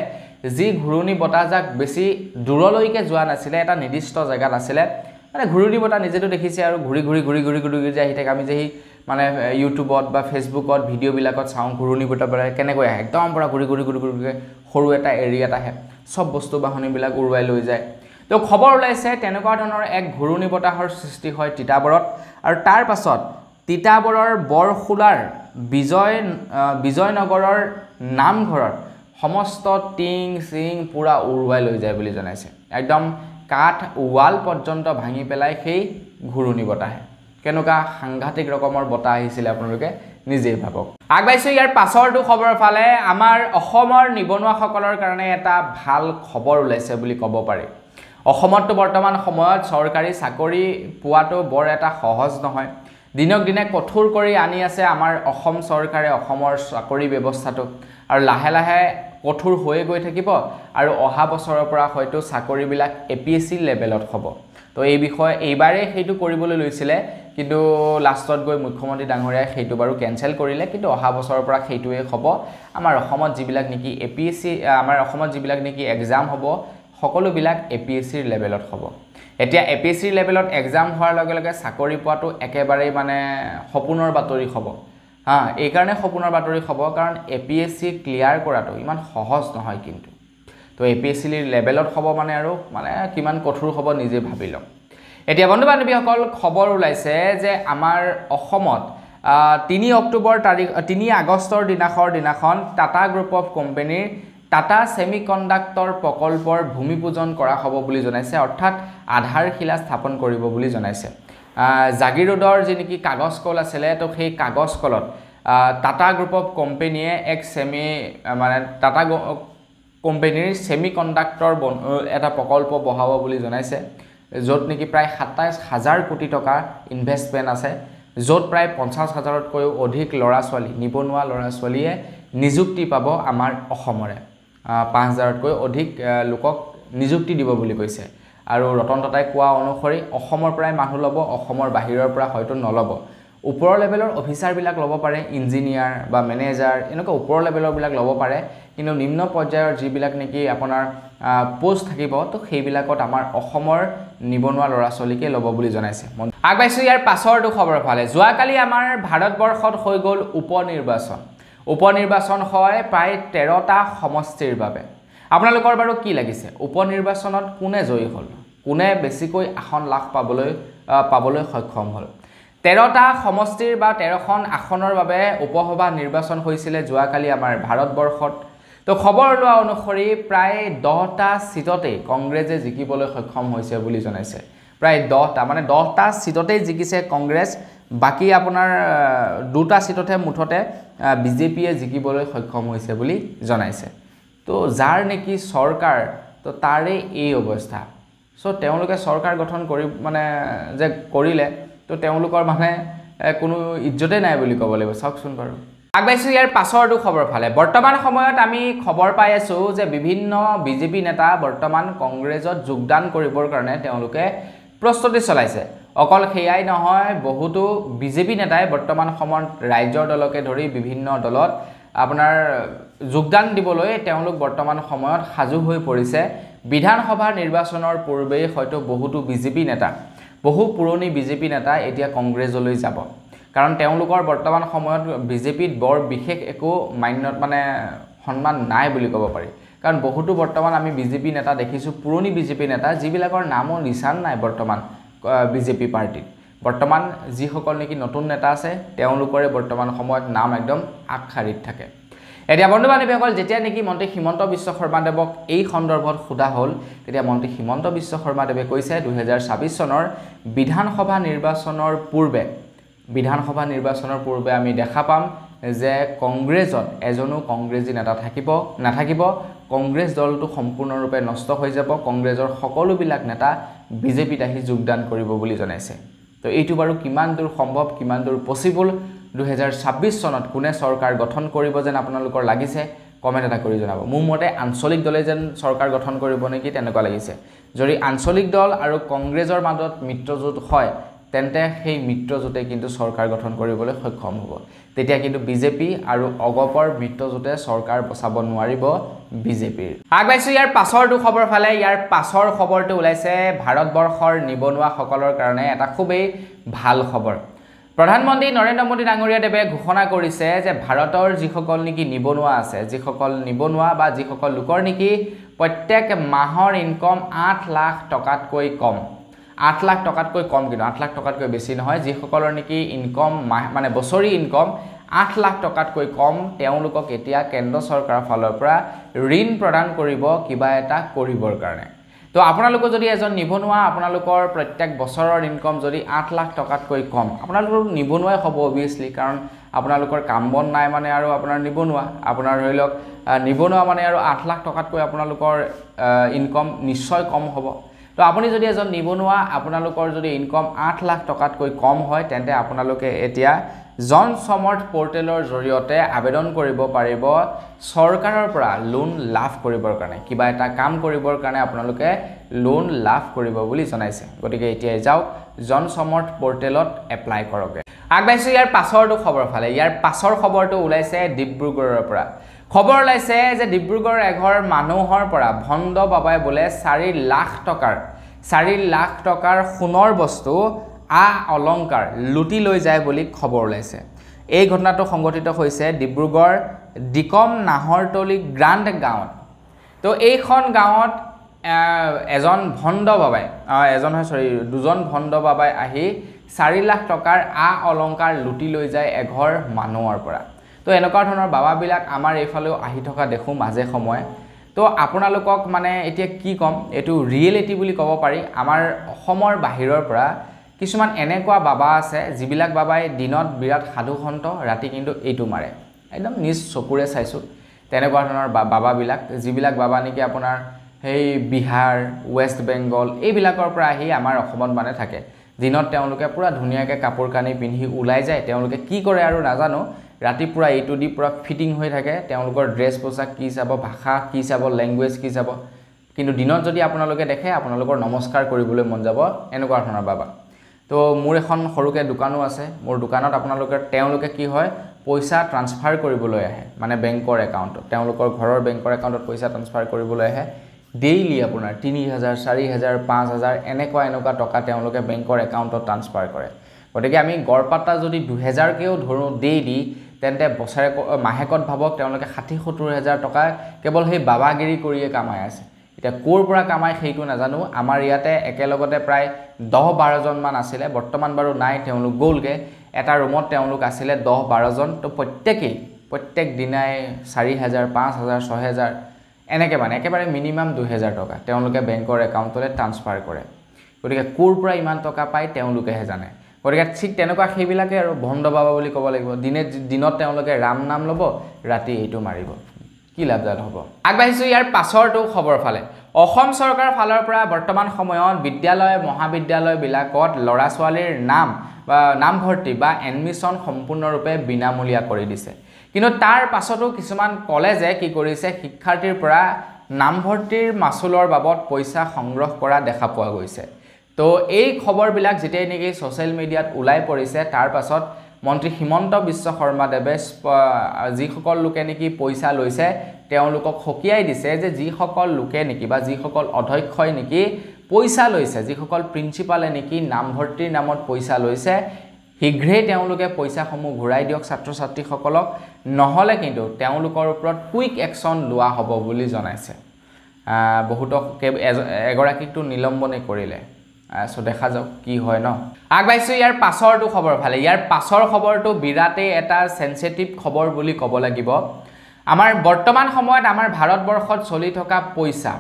যি ঘূৰণি বতাহজাক বেছি দূৰলৈকে যোৱা নাছিলে এটা নিৰ্দিষ্ট জেগাত আছিলে মানে ঘূৰণি বতাহ নিজেতো দেখিছে আৰু ঘূৰি ঘূৰি ঘূৰি ঘূৰি ঘূৰি ঘূৰি যে আহি থাকে আমি যে সি মানে ইউটিউবত বা ফেচবুকত ভিডিঅ'বিলাকত চাওঁ ঘূৰণি কৰিব পাৰে কেনেকৈ আহে একদম পৰা ঘূৰি ঘূৰি ঘূৰি ঘূৰি সৰু এটা এৰিয়াত আহে চব বস্তু বাহনীবিলাক উৰুৱাই লৈ যায় তো খবৰ ওলাইছে তেনেকুৱা ধৰণৰ এক ঘূৰণী বতাহৰ সৃষ্টি হয় তিতাবৰত আৰু তাৰ পাছত তিতাবৰৰ বৰশোলাৰ বিজয় বিজয়নগৰৰ নামঘৰত সমস্ত টিং চিং পূৰা উৰুৱাই লৈ যায় বুলি জনাইছে একদম কাঠ ৱাল পৰ্যন্ত ভাঙি পেলাই সেই ঘূৰণী বতাহে কেনেকুৱা সাংঘাতিক ৰকমৰ বঁটা আহিছিলে আপোনালোকে নিজেই ভাবক আগবাঢ়িছোঁ ইয়াৰ পাছৰটো খবৰৰ ফালে আমাৰ অসমৰ নিবনুৱাসকলৰ কাৰণে এটা ভাল খবৰ ওলাইছে বুলি ক'ব পাৰি অসমততো বৰ্তমান সময়ত চৰকাৰী চাকৰি পোৱাটো বৰ এটা সহজ নহয় দিনক দিনে কঠোৰ কৰি আনি আছে আমাৰ অসম চৰকাৰে অসমৰ চাকৰি ব্যৱস্থাটো আৰু লাহে লাহে কঠোৰ হৈয়ে গৈ থাকিব আৰু অহা বছৰৰ পৰা হয়তো চাকৰিবিলাক এ পি এছ চি লেভেলত হ'ব তো এই বিষয়ে এইবাৰে সেইটো কৰিবলৈ লৈছিলে কিন্তু লাষ্টত গৈ মুখ্যমন্ত্ৰী ডাঙৰীয়াই সেইটো বাৰু কেঞ্চেল কৰিলে কিন্তু অহা বছৰৰ পৰা সেইটোৱেই হ'ব আমাৰ অসমত যিবিলাক নেকি এ পি এছ চি আমাৰ অসমত যিবিলাক নেকি এক্সাম হ'ব সকলোবিলাক এ পি এছ চিৰ লেভেলত হ'ব এতিয়া এ পি এছ চিৰ লেভেলত এক্সাম হোৱাৰ লগে লগে চাকৰি পোৱাটো একেবাৰেই মানে সপোনৰ বাতৰি হ'ব হা এইকাৰণে সপোনৰ বাতৰি হ'ব কাৰণ A P S C clear কৰাটো ইমান সহজ নহয় কিন্তু তো এ পি এছ চিলিৰ লেভেলত হ'ব মানে আৰু মানে কিমান কঠোৰ হ'ব নিজে ভাবি লওক এতিয়া বন্ধু বান্ধৱীসকল খবৰ ওলাইছে যে আমাৰ অসমত তিনি অক্টোবৰ তাৰিখ তিনি আগষ্টৰ দিনাখনৰ দিনাখন টাটা গ্ৰুপ অফ কোম্পেনীৰ টাটা ছেমি কণ্ডাক্টৰ প্ৰকল্পৰ ভূমি পূজন কৰা হ'ব বুলি জনাইছে অৰ্থাৎ আধাৰশিলা স্থাপন কৰিব বুলি জনাইছে জাগিৰোডৰ যি নেকি কাগজ কল আছিলে তো সেই কাগজ কলত টাটা গ্ৰুপ অফ কোম্পেনীয়ে এক ছেমি মানে টাটা কোম্পানীৰ ছেমি কণ্ডাক্টৰ বন এটা প্ৰকল্প বহাব বুলি জনাইছে য'ত নেকি প্ৰায় সাতাইছ হাজাৰ কোটি টকা ইনভেষ্টমেণ্ট আছে য'ত প্ৰায় পঞ্চাছ হাজাৰতকৈও অধিক ল'ৰা ছোৱালী নিবনুৱা ল'ৰা ছোৱালীয়ে নিযুক্তি পাব আমাৰ অসমৰে পাঁচ হাজাৰতকৈ অধিক লোকক নিযুক্তি দিব বুলি কৈছে আৰু ৰতন টাটাই কোৱা অনুসৰি অসমৰ পৰাই মানুহ ল'ব অসমৰ বাহিৰৰ পৰা হয়তো নল'ব ওপৰৰ লেভেলৰ অফিচাৰবিলাক ল'ব পাৰে ইঞ্জিনিয়াৰ বা মেনেজাৰ এনেকুৱা ওপৰৰ বিলাক ল'ব পাৰে কিন্তু নিম্ন পৰ্যায়ৰ যিবিলাক নেকি আপোনাৰ পোষ্ট থাকিব তো সেইবিলাকত আমাৰ অসমৰ নিবনুৱা ল'ৰা ছোৱালীকে ল'ব বুলি জনাইছে আগবাইছোঁ ইয়াৰ পাছৰটো খবৰ ফালে যোৱাকালি আমাৰ ভাৰতবৰ্ষত হৈ গ'ল উপ নিৰ্বাচন উপ নিৰ্বাচন হয় প্ৰায় তেৰটা সমষ্টিৰ বাবে আপোনালোকৰ বাৰু কি লাগিছে উপ নিৰ্বাচনত কোনে জয়ী হ'ল কোনে বেছিকৈ আসন লাভ পাবলৈ পাবলৈ সক্ষম হ'ল তেৰটা সমষ্টিৰ বা তেৰখন আসনৰ বাবে উপসভা নিৰ্বাচন হৈছিলে যোৱাকালি আমাৰ ভাৰতবৰ্ষত তো খবৰ লোৱা অনুসৰি প্ৰায় দহটা চিটতেই কংগ্ৰেছে জিকিবলৈ সক্ষম হৈছে বুলি জনাইছে প্ৰায় দহটা মানে দহটা চিটতেই জিকিছে কংগ্ৰেছ বাকী আপোনাৰ দুটা চিটতহে মুঠতে বি জে পিয়ে জিকিবলৈ সক্ষম হৈছে বুলি জনাইছে তো যাৰ নেকি চৰকাৰ তো তাৰে এই অৱস্থা চ' তেওঁলোকে চৰকাৰ গঠন কৰি মানে যে কৰিলে তো তেওঁলোকৰ মানে কোনো ইজ্জতেই নাই বুলি ক'ব লাগিব চাওকচোন বাৰু আগবাঢ়িছোঁ ইয়াৰ পাছৰটো খবৰ ফালে বৰ্তমান সময়ত আমি খবৰ পাই আছোঁ যে বিভিন্ন বিজেপি নেতা বৰ্তমান কংগ্ৰেছত যোগদান কৰিবৰ কাৰণে তেওঁলোকে প্ৰস্তুতি চলাইছে অকল সেয়াই নহয় বহুতো বিজেপি নেতাই বৰ্তমান সময়ত ৰাইজৰ দলকে ধৰি বিভিন্ন দলত আপোনাৰ যোগদান দিবলৈ তেওঁলোক বৰ্তমান সময়ত সাজু হৈ পৰিছে বিধানসভাৰ নিৰ্বাচনৰ পূৰ্বেই হয়তো বহুতো বিজেপি নেতা বহু পুৰণি বিজেপি নেতা এতিয়া কংগ্ৰেছলৈ যাব কাৰণ তেওঁলোকৰ বৰ্তমান সময়ত বিজেপিত বৰ বিশেষ একো মান্য মানে সন্মান নাই বুলি ক'ব পাৰি কাৰণ বহুতো বৰ্তমান আমি বিজেপি নেতা দেখিছোঁ পুৰণি বিজেপি নেতা যিবিলাকৰ নামো নিচান নাই বৰ্তমান বিজেপি পাৰ্টীত বৰ্তমান যিসকল নেকি নতুন নেতা আছে তেওঁলোকৰে বৰ্তমান সময়ত নাম একদম আগশাৰীত থাকে এতিয়া বন্ধু বান্ধৱীসকল যেতিয়া নেকি মন্ত্ৰী হিমন্ত বিশ্ব শৰ্মাদেৱক এই সন্দৰ্ভত সোধা হ'ল তেতিয়া মন্ত্ৰী হিমন্ত বিশ্ব শৰ্মাদেৱে কৈছে দুহেজাৰ ছাব্বিছ চনৰ বিধানসভা নিৰ্বাচনৰ পূৰ্বে বিধানসভা নিৰ্বাচনৰ পূৰ্বে আমি দেখা পাম যে কংগ্ৰেছত এজনো কংগ্ৰেছী নেতা থাকিব নাথাকিব কংগ্ৰেছ দলটো সম্পূৰ্ণৰূপে নষ্ট হৈ যাব কংগ্ৰেছৰ সকলোবিলাক নেতা বিজেপিত আহি যোগদান কৰিব বুলি জনাইছে তো এইটো বাৰু কিমান দূৰ সম্ভৱ কিমান দূৰ পচিবল দুহেজাৰ ছাব্বিছ চনত কোনে চৰকাৰ গঠন কৰিব যেন আপোনালোকৰ লাগিছে কমেণ্ট এটা কৰি জনাব মোৰ মতে আঞ্চলিক দলে যেন চৰকাৰ গঠন কৰিব নেকি তেনেকুৱা লাগিছে যদি আঞ্চলিক দল আৰু কংগ্ৰেছৰ মাজত মিত্ৰজোঁট হয় তেন্তে সেই মিত্ৰজোঁটে কিন্তু চৰকাৰ গঠন কৰিবলৈ সক্ষম হ'ব তেতিয়া কিন্তু বিজেপি আৰু অগপৰ মিত্ৰজোঁটে চৰকাৰ বচাব নোৱাৰিব বিজেপিৰ আগবাঢ়িছোঁ ইয়াৰ পাছৰটো খবৰ ফালে ইয়াৰ পাছৰ খবৰটো ওলাইছে ভাৰতবৰ্ষৰ নিবনুৱাসকলৰ কাৰণে এটা খুবেই ভাল খবৰ প্ৰধানমন্ত্ৰী নৰেন্দ্ৰ মোদী ডাঙৰীয়াদেৱে ঘোষণা কৰিছে যে ভাৰতৰ যিসকল নেকি নিবনুৱা আছে যিসকল নিবনুৱা বা যিসকল লোকৰ নেকি প্ৰত্যেক মাহৰ ইনকম আঠ লাখ টকাতকৈ কম আঠ লাখ টকাতকৈ কম কিন্তু আঠ লাখ টকাতকৈ বেছি নহয় যিসকলৰ নেকি ইনকম মাহ মানে বছৰি ইনকম আঠ লাখ টকাতকৈ কম তেওঁলোকক এতিয়া কেন্দ্ৰ চৰকাৰৰ ফালৰ পৰা ঋণ প্ৰদান কৰিব কিবা এটা কৰিবৰ কাৰণে তো আপোনালোকৰ যদি এজন নিবনুৱা আপোনালোকৰ প্ৰত্যেক বছৰৰ ইনকম যদি আঠ লাখ টকাতকৈ কম আপোনালোকৰ নিবনুৱাই হ'ব অভিয়াছলি কাৰণ আপোনালোকৰ কাম বন নাই মানে আৰু আপোনাৰ নিবনুৱা আপোনাৰ ধৰি লওক নিবনুৱা মানে আৰু আঠ লাখ টকাতকৈ আপোনালোকৰ ইনকম নিশ্চয় কম হ'ব তো আপুনি যদি এজন নিবনুৱা আপোনালোকৰ যদি ইনকম আঠ লাখ টকাতকৈ কম হয় তেন্তে আপোনালোকে এতিয়া জন সমৰ্থ পৰ্টেলৰ জৰিয়তে আবেদন কৰিব পাৰিব চৰকাৰৰ পৰা লোন লাভ কৰিবৰ কাৰণে কিবা এটা কাম কৰিবৰ কাৰণে আপোনালোকে লোন লাভ কৰিব বুলি জনাইছে গতিকে এতিয়াই যাওক জন সমৰ্থ পৰ্টেলত এপ্লাই কৰকগৈ আগবাঢ়িছোঁ ইয়াৰ পাছৰটো খবৰ ফালে ইয়াৰ পাছৰ খবৰটো ওলাইছে ডিব্ৰুগড়ৰ পৰা খবৰ ওলাইছে যে ডিব্ৰুগড় এঘৰ মানুহৰ পৰা ভণ্ড বাবাই বোলে চাৰি লাখ টকাৰ চাৰি লাখ টকাৰ সোণৰ বস্তু আ অলংকাৰ লুটি লৈ যায় বুলি খবৰ ওলাইছে এই ঘটনাটো সংঘটিত হৈছে ডিব্ৰুগড় ডিকম নাহৰতলী গ্ৰাণ্ড গাঁৱত তো এইখন গাঁৱত এজন ভণ্ড বাবাই এজন হয় চৰি দুজন ভণ্ড বাবাই আহি চাৰি লাখ টকাৰ আ অলংকাৰ লুটি লৈ যায় এঘৰ মানুহৰ পৰা তো এনেকুৱা ধৰণৰ বাবাবিলাক আমাৰ এইফালেও আহি থকা দেখোঁ মাজে সময়ে তো আপোনালোকক মানে এতিয়া কি ক'ম এইটো ৰিয়েলিটি বুলি ক'ব পাৰি আমাৰ অসমৰ বাহিৰৰ পৰা কিছুমান এনেকুৱা বাবা আছে যিবিলাক বাবাই দিনত বিৰাট সাধুসন্ত ৰাতি কিন্তু এইটো মাৰে একদম নিজ চকুৰে চাইছোঁ তেনেকুৱা ধৰণৰ বাবাবিলাক যিবিলাক বাবা নেকি আপোনাৰ সেই বিহাৰ ৱেষ্ট বেংগল এইবিলাকৰ পৰা আহি আমাৰ অসমত মানে থাকে দিনত তেওঁলোকে পূৰা ধুনীয়াকৈ কাপোৰ কানি পিন্ধি ওলাই যায় তেওঁলোকে কি কৰে আৰু নাজানো ৰাতিপুৱা এইটো দি পূৰা ফিটিং হৈ থাকে তেওঁলোকৰ ড্ৰেছ পোচাক কি চাব ভাষা কি চাব লেংগুৱেজ কি চাব কিন্তু দিনত যদি আপোনালোকে দেখে আপোনালোকৰ নমস্কাৰ কৰিবলৈ মন যাব এনেকুৱা ধৰণৰ বাবা তো মোৰ এখন সৰুকে দোকানো আছে মোৰ দোকানত আপোনালোকে তেওঁলোকে কি হয় পইচা ট্ৰান্সফাৰ কৰিবলৈ আহে মানে বেংকৰ একাউণ্টত তেওঁলোকৰ ঘৰৰ বেংকৰ একাউণ্টত পইচা ট্ৰান্সফাৰ কৰিবলৈ আহে ডেইলি আপোনাৰ তিনি হাজাৰ চাৰি হাজাৰ পাঁচ হাজাৰ এনেকুৱা এনেকুৱা টকা তেওঁলোকে বেংকৰ একাউণ্টত ট্ৰান্সফাৰ কৰে গতিকে আমি গড়পাতা যদি দুহেজাৰকৈও ধৰোঁ ডেইলি তেন্তে বছৰেক মাহেকত ভাবক তেওঁলোকে ষাঠি সত্তৰ হেজাৰ টকা কেৱল সেই বাবাগিৰি কৰিয়ে কামাই আছে এতিয়া ক'ৰ পৰা কামায় সেইটো নাজানো আমাৰ ইয়াতে একেলগতে প্ৰায় দহ বাৰজনমান আছিলে বৰ্তমান বাৰু নাই তেওঁলোক গ'লগৈ এটা ৰুমত তেওঁলোক আছিলে দহ বাৰজন তো প্ৰত্যেকেই প্ৰত্যেক দিনাই চাৰি হাজাৰ পাঁচ হাজাৰ ছহেজাৰ এনেকৈ মানে একেবাৰে মিনিমাম দুহেজাৰ টকা তেওঁলোকে বেংকৰ একাউণ্টলৈ ট্ৰান্সফাৰ কৰে গতিকে ক'ৰ পৰা ইমান টকা পায় তেওঁলোকেহে জানে গতিকে ঠিক তেনেকুৱা সেইবিলাকে আৰু ভণ্ড বাবা বুলি ক'ব লাগিব দিনে দিনত তেওঁলোকে ৰাম নাম ল'ব ৰাতি এইটো মাৰিব কি লাভজান হ'ব আগবাঢ়িছোঁ ইয়াৰ পাছৰটো খবৰ ফালে অসম চৰকাৰৰ ফালৰ পৰা বৰ্তমান সময়ত বিদ্যালয় মহাবিদ্যালয়বিলাকত ল'ৰা ছোৱালীৰ নাম বা নামভৰ্তি বা এডমিশ্যন সম্পূৰ্ণৰূপে বিনামূলীয়া কৰি দিছে কিন্তু তাৰ পাছতো কিছুমান কলেজে কি কৰিছে শিক্ষাৰ্থীৰ পৰা নামভৰ্তিৰ মাচুলৰ বাবদ পইচা সংগ্ৰহ কৰা দেখা পোৱা গৈছে তো এই খবৰবিলাক যেতিয়াই নেকি ছ'চিয়েল মিডিয়াত ওলাই পৰিছে তাৰ পাছত মন্ত্ৰী হিমন্ত বিশ্ব শৰ্মাদেৱে যিসকল লোকে নেকি পইচা লৈছে তেওঁলোকক সকীয়াই দিছে যে যিসকল লোকে নেকি বা যিসকল অধ্যক্ষই নেকি পইচা লৈছে যিসকল প্ৰিন্সিপালে নেকি নামভৰ্তিৰ নামত পইচা লৈছে শীঘ্ৰেই তেওঁলোকে পইচাসমূহ ঘূৰাই দিয়ক ছাত্ৰ ছাত্ৰীসকলক নহ'লে কিন্তু তেওঁলোকৰ ওপৰত কুইক একশ্যন লোৱা হ'ব বুলি জনাইছে বহুতক এগৰাকীকতো নিলম্বনে কৰিলে চ' দেখা যাওক কি হয় ন আগবাঢ়িছোঁ ইয়াৰ পাছৰটো খবৰ ফালে ইয়াৰ পাছৰ খবৰটো বিৰাটেই এটা চেঞ্চিটিভ খবৰ বুলি ক'ব লাগিব আমাৰ বৰ্তমান সময়ত আমাৰ ভাৰতবৰ্ষত চলি থকা পইচা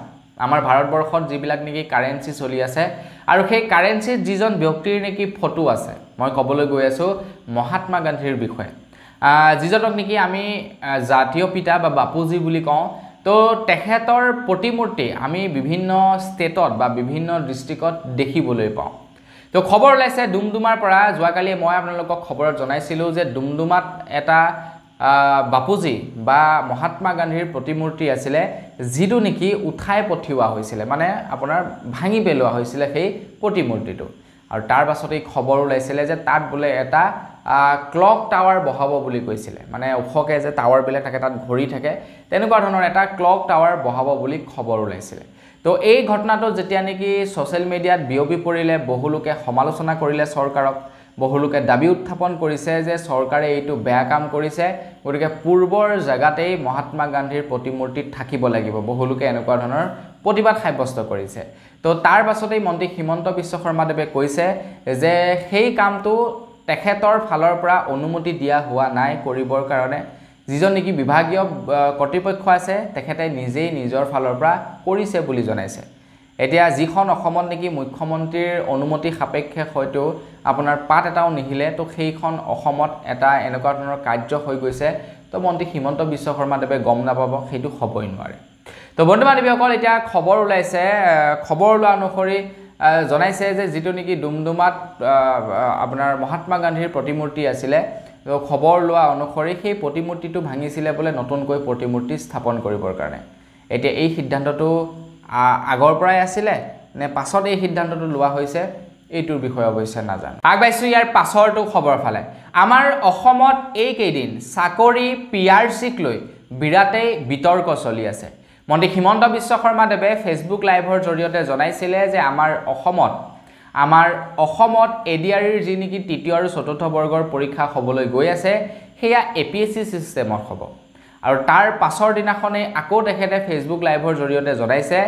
আমাৰ ভাৰতবৰ্ষত যিবিলাক নেকি কাৰেঞ্চি চলি আছে আৰু সেই কাৰেঞ্চিত যিজন ব্যক্তিৰ নেকি ফটো আছে মই ক'বলৈ গৈ আছোঁ মহাত্মা গান্ধীৰ বিষয়ে যিজনক নেকি আমি জাতীয় পিতা বা বাপুজী বুলি কওঁ তো তেখেতৰ প্ৰতিমূৰ্তি আমি বিভিন্ন ষ্টেটত বা বিভিন্ন ডিষ্ট্ৰিক্টত দেখিবলৈ পাওঁ তো খবৰ ওলাইছে ডুমডুমাৰ পৰা যোৱাকালি মই আপোনালোকক খবৰত জনাইছিলোঁ যে ডুমডুমাত এটা বাপুজী বা মহাত্মা গান্ধীৰ প্ৰতিমূৰ্তি আছিলে যিটো নেকি উঠাই পঠিওৱা হৈছিলে মানে আপোনাৰ ভাঙি পেলোৱা হৈছিলে সেই প্ৰতিমূৰ্তিটো আৰু তাৰ পাছতেই খবৰ ওলাইছিলে যে তাত বোলে এটা ক্লক টাৱাৰ বহাব বুলি কৈছিলে মানে ওখকৈ যে টাৱাৰবিলাক থাকে তাত ঘূৰি থাকে তেনেকুৱা ধৰণৰ এটা ক্লক টাৱাৰ বহাব বুলি খবৰ ওলাইছিলে তো এই ঘটনাটো যেতিয়া নেকি ছ'চিয়েল মিডিয়াত বিয়পি পৰিলে বহুলোকে সমালোচনা কৰিলে চৰকাৰক বহুলোকে দাবী উত্থাপন কৰিছে যে চৰকাৰে এইটো বেয়া কাম কৰিছে গতিকে পূৰ্বৰ জেগাতেই মহাত্মা গান্ধীৰ প্ৰতিমূৰ্তিত থাকিব লাগিব বহুলোকে এনেকুৱা ধৰণৰ প্ৰতিবাদ সাব্যস্ত কৰিছে তো তাৰ পাছতেই মন্ত্ৰী হিমন্ত বিশ্ব শৰ্মাদেৱে কৈছে যে সেই কামটো তেখেতৰ ফালৰ পৰা অনুমতি দিয়া হোৱা নাই কৰিবৰ কাৰণে যিজন নেকি বিভাগীয় কৰ্তৃপক্ষ আছে তেখেতে নিজেই নিজৰ ফালৰ পৰা কৰিছে বুলি জনাইছে এতিয়া যিখন অসমত নেকি মুখ্যমন্ত্ৰীৰ অনুমতি সাপেক্ষে হয়তো আপোনাৰ পাত এটাও নিহিলে তো সেইখন অসমত এটা এনেকুৱা ধৰণৰ কাৰ্য হৈ গৈছে তো মন্ত্ৰী হিমন্ত বিশ্ব শৰ্মাদেৱে গম নাপাব সেইটো হ'বই নোৱাৰে তো বন্ধু বান্ধৱীসকল এতিয়া খবৰ ওলাইছে খবৰ ওলোৱা অনুসৰি জনাইছে যে যিটো নেকি ডুমডুমাত আপোনাৰ মহাত্মা গান্ধীৰ প্ৰতিমূৰ্তি আছিলে তো খবৰ লোৱা অনুসৰি সেই প্ৰতিমূৰ্তিটো ভাঙিছিলে বোলে নতুনকৈ প্ৰতিমূৰ্তি স্থাপন কৰিবৰ কাৰণে এতিয়া এই সিদ্ধান্তটো আগৰ পৰাই আছিলে নে পাছত এই সিদ্ধান্তটো লোৱা হৈছে এইটোৰ বিষয়ে অৱশ্যে নাজানো আগবাঢ়িছোঁ ইয়াৰ পাছৰটো খবৰ ফালে আমাৰ অসমত এইকেইদিন চাকৰি পি আৰ চিক লৈ বিৰাটেই বিতৰ্ক চলি আছে মন্ত্ৰী হিমন্ত বিশ্ব শৰ্মাদেৱে ফেচবুক লাইভৰ জৰিয়তে জনাইছিলে যে আমাৰ অসমত আমাৰ অসমত এ ডি আৰ ইৰ যি নেকি তৃতীয় আৰু চতুৰ্থ বৰ্গৰ পৰীক্ষা হ'বলৈ গৈ আছে সেয়া এ পি এছ চি ছিষ্টেমত হ'ব আৰু তাৰ পাছৰ দিনাখনেই আকৌ তেখেতে ফেচবুক লাইভৰ জৰিয়তে জনাইছে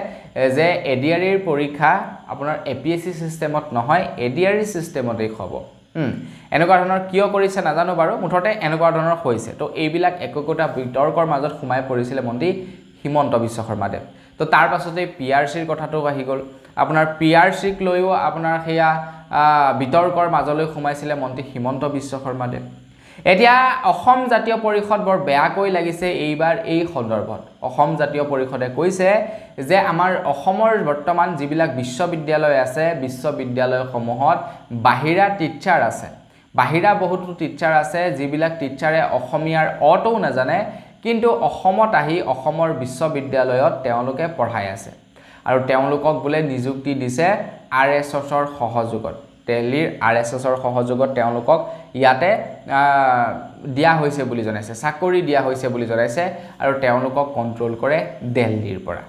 যে এ ডি আৰ ইৰ পৰীক্ষা আপোনাৰ এ পি এছ চি ছিষ্টেমত নহয় এ ডি আৰ ই ছিষ্টেমতেই হ'ব এনেকুৱা ধৰণৰ কিয় কৰিছে নাজানো বাৰু মুঠতে এনেকুৱা ধৰণৰ হৈছে তো এইবিলাক একো একোটা বিতৰ্কৰ মাজত সোমাই পৰিছিলে মন্ত্ৰী হিমন্ত বিশ্ব শৰ্মাদেৱ তো তাৰ পাছতেই পি আৰ চিৰ কথাটো আহি গ'ল আপোনাৰ পি আৰ চিক লৈও আপোনাৰ সেয়া বিতৰ্কৰ মাজলৈ সোমাইছিলে মন্ত্ৰী হিমন্ত বিশ্ব শৰ্মাদেৱ এতিয়া অসম জাতীয় পৰিষদ বৰ বেয়াকৈ লাগিছে এইবাৰ এই সন্দৰ্ভত অসম জাতীয় পৰিষদে কৈছে যে আমাৰ অসমৰ বৰ্তমান যিবিলাক বিশ্ববিদ্যালয় আছে বিশ্ববিদ্যালয়সমূহত বাহিৰা টিচাৰ আছে বাহিৰা বহুতো টিচাৰ আছে যিবিলাক টিচাৰে অসমীয়াৰ অটোও নাজানে কিন্তু অসমত আহি অসমৰ বিশ্ববিদ্যালয়ত তেওঁলোকে পঢ়াই আছে আৰু তেওঁলোকক বোলে নিযুক্তি দিছে আৰ এছ এছৰ সহযোগত দেলহীৰ আৰ এছ এছৰ সহযোগত তেওঁলোকক ইয়াতে দিয়া হৈছে বুলি জনাইছে চাকৰি দিয়া হৈছে বুলি জনাইছে আৰু তেওঁলোকক কণ্ট্ৰল কৰে দেলহীৰ পৰা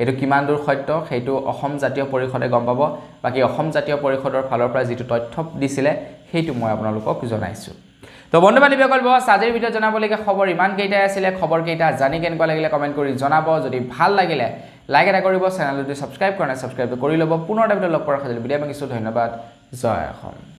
এইটো কিমান দূৰ সত্য সেইটো অসম জাতীয় পৰিষদে গম পাব বাকী অসম জাতীয় পৰিষদৰ ফালৰ পৰা যিটো তথ্য দিছিলে সেইটো মই আপোনালোকক জনাইছোঁ তো বন্ধু বান্ধৱীসকল বস আজিৰ ভিডিঅ' জনাবলগীয়া খবৰ ইমানকেইটাই আছিলে খবৰকেইটা জানি কেনেকুৱা লাগিলে কমেণ্ট কৰি জনাব যদি ভাল লাগিলে লাইক এটা কৰিব চেনেলটো যদি ছাবস্ক্ৰাইব কৰা নাই ছাবস্ক্ৰাইবটো কৰি ল'ব পুনৰ এটা ভিডিঅ' লগ কৰাৰ খাজিলে বিদায় মাগিছোঁ ধন্যবাদ জয় অসম